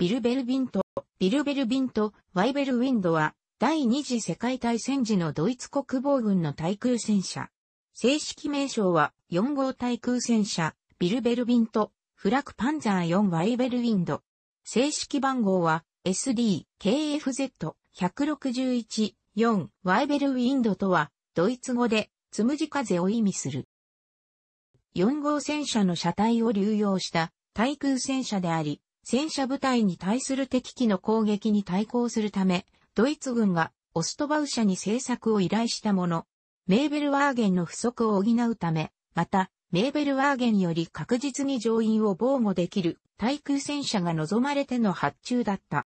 ビルベルビント、ビルベルビント、ワイベルウィンドは、第二次世界大戦時のドイツ国防軍の対空戦車。正式名称は、4号対空戦車、ビルベルビント、フラクパンザー4ワイベルウィンド。正式番号は、SD、KFZ、161、4ワイベルウィンドとは、ドイツ語で、つむじ風を意味する。4号戦車の車体を流用した対空戦車であり、戦車部隊に対する敵機の攻撃に対抗するため、ドイツ軍がオストバウ社に製作を依頼したもの。メーベルワーゲンの不足を補うため、また、メーベルワーゲンより確実に乗員を防護できる対空戦車が望まれての発注だった。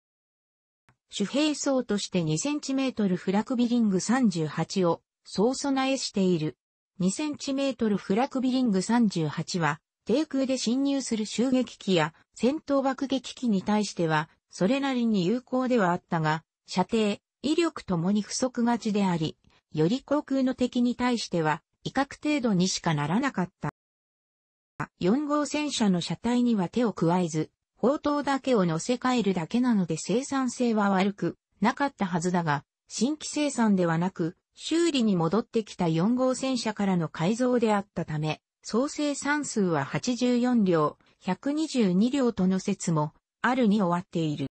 主兵装として2センチメートルフラクビリング38を総備えしている。2センチメートルフラクビリング38は低空で侵入する襲撃機や戦闘爆撃機に対しては、それなりに有効ではあったが、射程、威力ともに不足がちであり、より航空の敵に対しては、威嚇程度にしかならなかった。4号戦車の車体には手を加えず、砲塔だけを乗せ替えるだけなので生産性は悪くなかったはずだが、新規生産ではなく、修理に戻ってきた4号戦車からの改造であったため、総生産数は84両、122両との説も、あるに終わっている。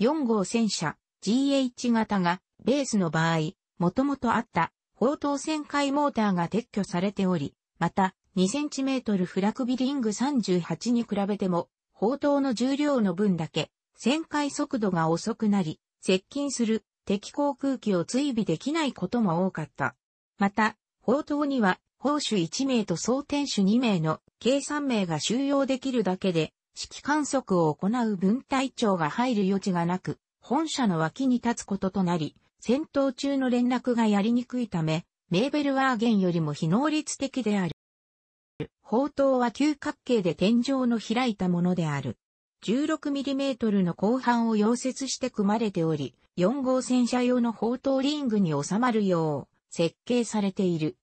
4号戦車、GH 型が、ベースの場合、もともとあった、砲塔旋回モーターが撤去されており、また、2cm フラクビリング38に比べても、砲塔の重量の分だけ、旋回速度が遅くなり、接近する敵航空機を追尾できないことも多かった。また、砲塔には砲手1名と総天守2名の計3名が収容できるだけで、指揮観測を行う分隊長が入る余地がなく、本社の脇に立つこととなり、戦闘中の連絡がやりにくいため、メーベルワーゲンよりも非能率的である。砲塔は急角形で天井の開いたものである。16mm の後半を溶接して組まれており、4号戦車用の砲塔リングに収まるよう設計されている。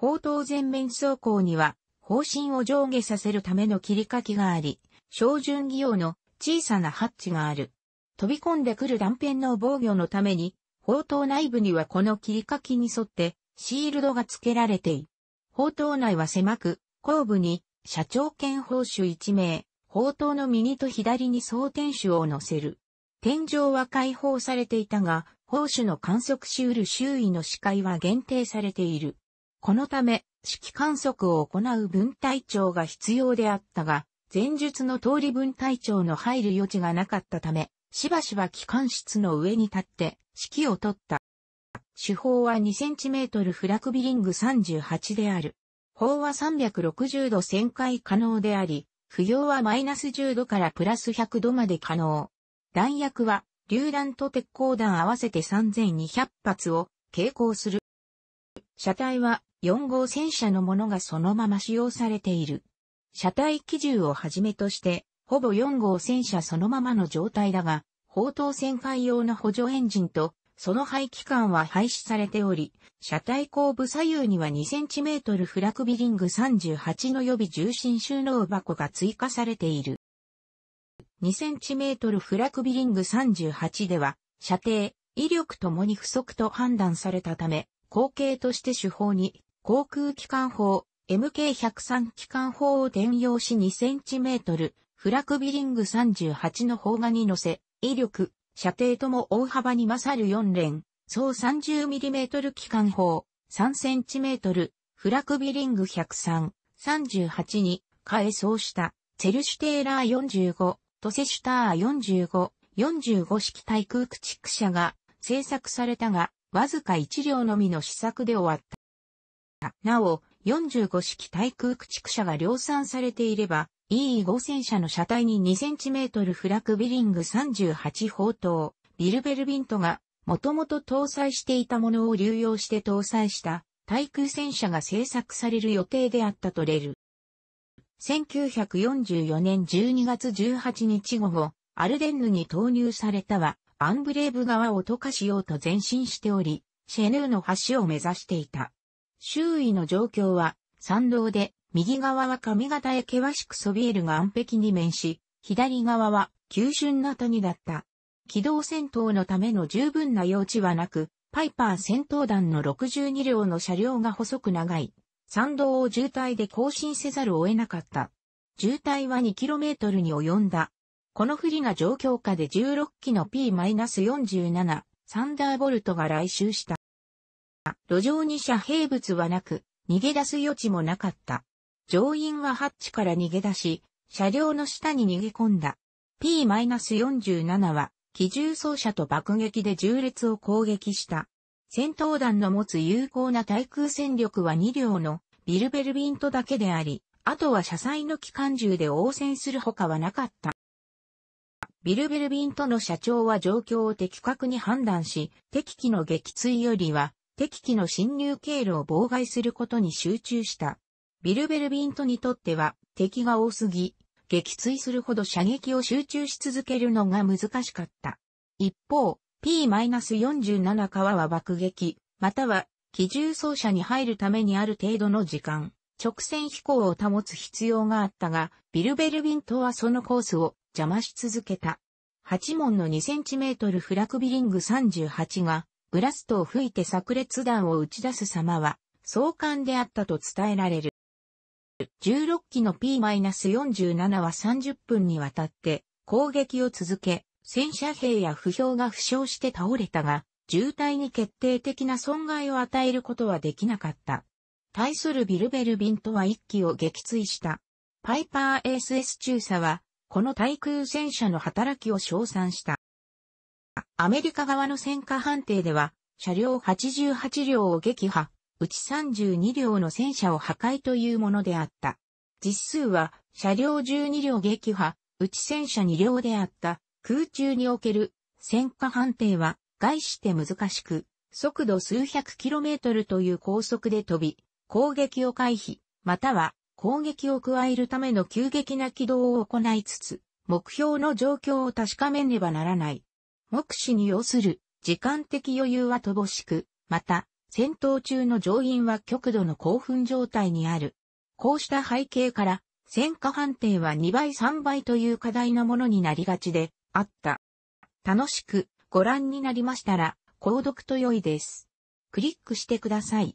砲塔前面走行には、方針を上下させるための切り欠きがあり、照準技用の小さなハッチがある。飛び込んでくる断片の防御のために、砲塔内部にはこの切り欠きに沿ってシールドが付けられている。砲塔内は狭く、後部に社長兼砲手1名、砲塔の右と左に装填手を乗せる。天井は開放されていたが、砲手の観測しうる周囲の視界は限定されている。このため、式観測を行う分隊長が必要であったが、前述の通り分隊長の入る余地がなかったため、しばしば機関室の上に立って指揮を取った。手法は 2cm フラクビリング38である。法は360度旋回可能であり、不要はマイナス10度からプラス100度まで可能。弾薬は、榴弾と鉄鋼弾合わせて3200発を携行する。車体は4号戦車のものがそのまま使用されている。車体機銃をはじめとして、ほぼ4号戦車そのままの状態だが、砲塔旋回用の補助エンジンと、その排気管は廃止されており、車体後部左右には 2cm フラクビリング38の予備重心収納箱が追加されている。2cm フラクビリング38では、射程、威力ともに不足と判断されたため、後継として手法に航空機関砲、MK103 機関砲を転用し 2cm、フラクビリング38の砲画に乗せ、威力、射程とも大幅に勝る4連、総 30mm 機関砲、3cm、フラクビリング103、38に、変えそうした、セェルシュテーラー45、トセシュター45、45式対空駆逐車が制作されたが、わずか1両のみの試作で終わった。た。なお、45式対空駆逐車が量産されていれば、E5 戦車の車体に 2cm フラクビリング38砲塔、ビルベルビントが、もともと搭載していたものを流用して搭載した対空戦車が製作される予定であったとれる。1944年12月18日午後、アルデンヌに投入されたは、アンブレーブ側を溶かしようと前進しており、シェヌーの橋を目指していた。周囲の状況は、山道で、右側は上方へ険しくそびえるが岸壁に面し、左側は急峻な谷だった。機動戦闘のための十分な用地はなく、パイパー戦闘団の62両の車両が細く長い、山道を渋滞で更新せざるを得なかった。渋滞は 2km に及んだ。この不利な状況下で16機の P-47 サンダーボルトが来襲した。路上に遮蔽物はなく、逃げ出す余地もなかった。乗員はハッチから逃げ出し、車両の下に逃げ込んだ。P-47 は、機銃装車と爆撃で銃列を攻撃した。戦闘団の持つ有効な対空戦力は2両のビルベルビントだけであり、あとは車載の機関銃で応戦するほかはなかった。ビルベルビントの社長は状況を的確に判断し、敵機の撃墜よりは敵機の侵入経路を妨害することに集中した。ビルベルビントにとっては敵が多すぎ、撃墜するほど射撃を集中し続けるのが難しかった。一方、P-47 川は爆撃、または機銃装車に入るためにある程度の時間、直線飛行を保つ必要があったが、ビルベルビントはそのコースを邪魔し続けた。8門の2センチメートルフラクビリング38がブラストを吹いて炸裂弾を打ち出す様は、壮観であったと伝えられる。16機の P-47 は30分にわたって攻撃を続け、戦車兵や不評が負傷して倒れたが、渋滞に決定的な損害を与えることはできなかった。対するビルベルビントは1機を撃墜した。パイパー SS 中佐は、この対空戦車の働きを称賛した。アメリカ側の戦果判定では、車両88両を撃破、うち32両の戦車を破壊というものであった。実数は、車両12両撃破、うち戦車2両であった。空中における戦果判定は、概して難しく、速度数百キロメートルという高速で飛び、攻撃を回避、または攻撃を加えるための急激な軌道を行いつつ、目標の状況を確かめねばならない。目視に要する時間的余裕は乏しく、また、戦闘中の乗員は極度の興奮状態にある。こうした背景から、戦果判定は2倍3倍という課題のものになりがちであった。楽しくご覧になりましたら、購読と良いです。クリックしてください。